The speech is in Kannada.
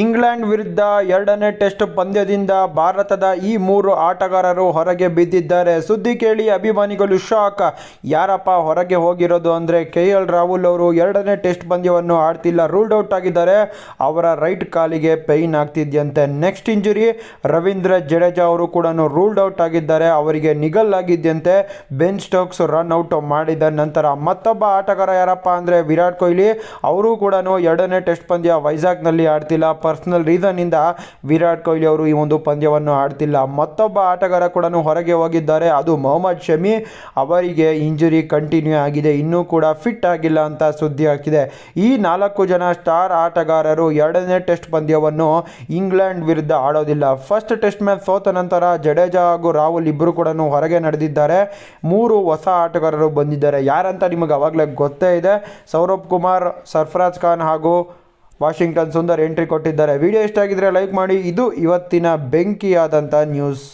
ಇಂಗ್ಲೆಂಡ್ ವಿರುದ್ಧ ಎರಡನೇ ಟೆಸ್ಟ್ ಪಂದ್ಯದಿಂದ ಭಾರತದ ಈ ಮೂರು ಆಟಗಾರರು ಹೊರಗೆ ಬಿದ್ದಿದ್ದಾರೆ ಸುದ್ದಿ ಕೇಳಿ ಅಭಿಮಾನಿಗಳು ಶಾಕ್ ಯಾರಪ್ಪ ಹೊರಗೆ ಹೋಗಿರೋದು ಅಂದರೆ ಕೆ ಎಲ್ ರಾಹುಲ್ ಅವರು ಎರಡನೇ ಟೆಸ್ಟ್ ಪಂದ್ಯವನ್ನು ಆಡ್ತಿಲ್ಲ ರೂಲ್ಡ್ ಔಟ್ ಆಗಿದ್ದಾರೆ ಅವರ ರೈಟ್ ಕಾಲಿಗೆ ಪೈನ್ ಆಗ್ತಿದ್ಯಂತೆ ನೆಕ್ಸ್ಟ್ ಇಂಜುರಿ ರವೀಂದ್ರ ಜಡೇಜಾ ಅವರು ಕೂಡ ರೂಲ್ಡ್ ಔಟ್ ಆಗಿದ್ದಾರೆ ಅವರಿಗೆ ಆಗಿದ್ಯಂತೆ ಬೆನ್ ಸ್ಟೋಕ್ಸ್ ರನ್ ಔಟ್ ಮಾಡಿದ ನಂತರ ಮತ್ತೊಬ್ಬ ಆಟಗಾರ ಯಾರಪ್ಪ ಅಂದರೆ ವಿರಾಟ್ ಕೊಹ್ಲಿ ಅವರು ಕೂಡ ಎರಡನೇ ಟೆಸ್ಟ್ ಪಂದ್ಯ ವೈಜಾಗ್ನಲ್ಲಿ ಆಡ್ತಿಲ್ಲ ಪರ್ಸ್ನಲ್ ರೀಸನ್ನಿಂದ ವಿರಾಟ್ ಕೊಹ್ಲಿ ಅವರು ಈ ಒಂದು ಪಂದ್ಯವನ್ನು ಆಡ್ತಿಲ್ಲ ಮತ್ತೊಬ್ಬ ಆಟಗಾರ ಕೂಡ ಹೊರಗೆ ಹೋಗಿದ್ದಾರೆ ಅದು ಮೊಹಮ್ಮದ್ ಶಮಿ ಅವರಿಗೆ ಇಂಜುರಿ ಕಂಟಿನ್ಯೂ ಆಗಿದೆ ಇನ್ನೂ ಕೂಡ ಫಿಟ್ ಆಗಿಲ್ಲ ಅಂತ ಸುದ್ದಿ ಹಾಕಿದೆ ಈ ನಾಲ್ಕು ಜನ ಸ್ಟಾರ್ ಆಟಗಾರರು ಎರಡನೇ ಟೆಸ್ಟ್ ಪಂದ್ಯವನ್ನು ಇಂಗ್ಲೆಂಡ್ ವಿರುದ್ಧ ಆಡೋದಿಲ್ಲ ಫಸ್ಟ್ ಟೆಸ್ಟ್ ಮ್ಯಾಚ್ ಸೋತ ನಂತರ ಜಡೇಜಾ ಹಾಗೂ ರಾಹುಲ್ ಇಬ್ಬರು ಕೂಡ ಹೊರಗೆ ನಡೆದಿದ್ದಾರೆ ಮೂರು ಹೊಸ ಆಟಗಾರರು ಬಂದಿದ್ದಾರೆ ಯಾರಂತ ನಿಮಗೆ ಅವಾಗಲೇ ಗೊತ್ತೇ ಇದೆ ಸೌರಭ್ ಕುಮಾರ್ ಸರ್ಫರಾಜ್ ಖಾನ್ ಹಾಗೂ ವಾಷಿಂಗ್ಟನ್ ಸುಂದರ್ ಎಂಟ್ರಿ ಕೊಟ್ಟಿದ್ದಾರೆ ವಿಡಿಯೋ ಇಷ್ಟ ಆಗಿದ್ರೆ ಲೈಕ್ ಮಾಡಿ ಇದು ಇವತ್ತಿನ ಬೆಂಕಿಯಾದಂಥ ನ್ಯೂಸ್